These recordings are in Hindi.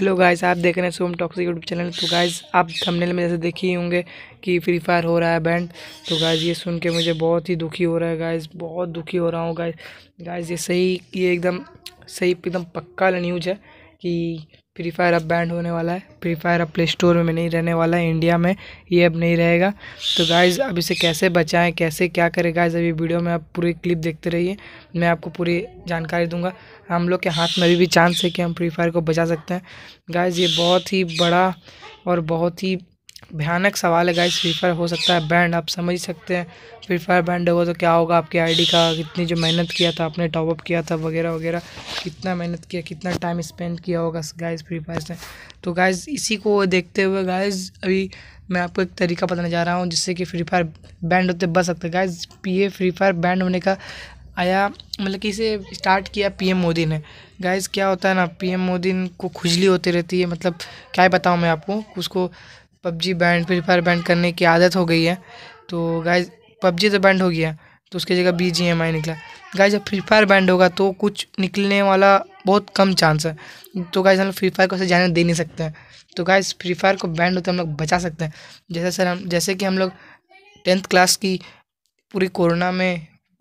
हेलो गाइस आप देख रहे हैं सोम टॉक्सिक यूट्यूब चैनल तो गाइस आप थंबनेल में जैसे देखे ही होंगे कि फ्री फायर हो रहा है बैंड तो गाइस ये सुन के मुझे बहुत ही दुखी हो रहा है गाइस बहुत दुखी हो रहा हूँ गाइस गाइस ये सही ये एकदम सही एकदम पक्का न्यूज है कि फ्री फायर अब बैंड होने वाला है फ्री फायर अब प्ले स्टोर में नहीं रहने वाला है इंडिया में ये अब नहीं रहेगा तो गाइज़ अब इसे कैसे बचाएं कैसे क्या करें गाइज़ अभी वीडियो में आप पूरी क्लिप देखते रहिए मैं आपको पूरी जानकारी दूंगा हम लोग के हाथ में अभी भी चांस है कि हम फ्री फायर को बचा सकते हैं गाइज़ ये बहुत ही बड़ा और बहुत ही भयानक सवाल है गाइस फ्री फायर हो सकता है बैंड आप समझ सकते हैं फ्री फायर बैंड होगा तो क्या होगा आपकी आईडी का कितनी जो मेहनत किया था आपने टॉपअप किया था वगैरह वगैरह कितना मेहनत किया कितना टाइम स्पेंड किया होगा गाइस फ्री फायर से तो गाइस इसी को देखते हुए गाइस अभी मैं आपको एक तरीका बताने जा रहा हूँ जिससे कि फ्री फायर बैंड होते बच सकते पी ए फ्री फायर बैंड होने का आया मतलब कि इसे स्टार्ट किया पीएम मोदी ने गाइस क्या होता है ना पीएम मोदी को खुजली होती रहती है मतलब क्या ही बताऊँ मैं आपको उसको PUBG banned Free Fire banned करने की आदत हो गई है तो गाइज पबजी तो बैंड हो गया तो उसकी जगह बी जी एम आई निकला गाइज जब फ्री फायर बैंड होगा तो कुछ निकलने वाला बहुत कम चांस है तो गाइज हम लोग फ्री फायर को ऐसे जाने दे नहीं सकते हैं तो गाइज फ्री फायर को बैंड होते हम लोग बचा सकते हैं जैसे सर हम जैसे कि हम लोग टेंथ क्लास की पूरी कोरोना में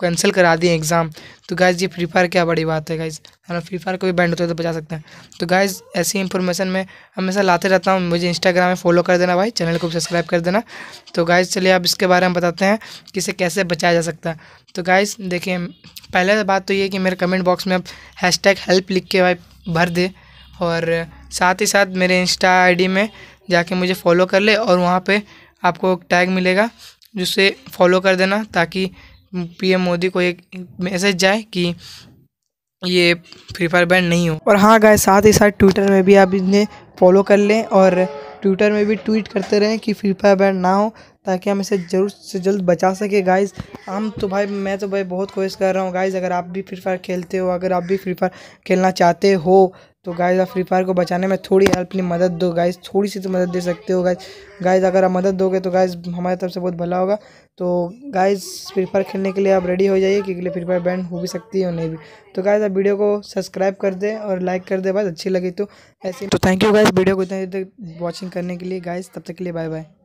कैंसिल करा दिए एग्ज़ाम तो गाइज़ ये फ्री फायर क्या बड़ी बात है गाइज़ हमें फ्री फायर को भी बैंड होते तो बचा सकते हैं तो गाइज़ ऐसी इन्फॉर्मेशन मैं हमेशा लाते रहता हूँ मुझे इंस्टाग्राम में फॉलो कर देना भाई चैनल को सब्सक्राइब कर देना तो गाइज़ चलिए आप इसके बारे में बताते हैं कि इसे कैसे बचाया जा सकता है तो गाइज़ देखिए पहले बात तो ये कि मेरे कमेंट बॉक्स में आप हैश हेल्प लिख के भाई भर दे और साथ ही साथ मेरे इंस्टा डी में जाके मुझे फॉलो कर ले और वहाँ पर आपको टैग मिलेगा जिससे फॉलो कर देना ताकि पीएम मोदी को एक मैसेज जाए कि ये फ्री फायर बैंड नहीं हो और हाँ गाय साथ ही साथ ट्विटर में भी आप इन्हें फॉलो कर लें और ट्विटर में भी ट्वीट करते रहें कि फ्री फायर बैंड ना हो ताकि हम इसे जरूर से जल्द बचा सके गाइस हम तो भाई मैं तो भाई बहुत कोशिश कर रहा हूँ गाइस अगर आप भी फ्री फायर खेलते हो अगर आप भी फ्री फायर खेलना चाहते हो तो गाइज आप फ्री फायर को बचाने में थोड़ी हेल्प नहीं मदद दो गाइज थोड़ी सी तो मदद दे सकते हो गाइज गाइज अगर आप मदद दोगे तो गाइज हमारी तरफ से बहुत भला होगा तो गाइज फ्री फायर खेलने के लिए आप रेडी हो जाइए क्योंकि फ्री फायर बैंड हो भी सकती है और नहीं भी तो गाइज आप वीडियो को सब्सक्राइब कर दें और लाइक कर दे बस अच्छी लगी तो ऐसे तो थैंक यू गाइज वीडियो को इतना वॉचिंग करने के लिए गाइज तब तक के लिए बाय बाय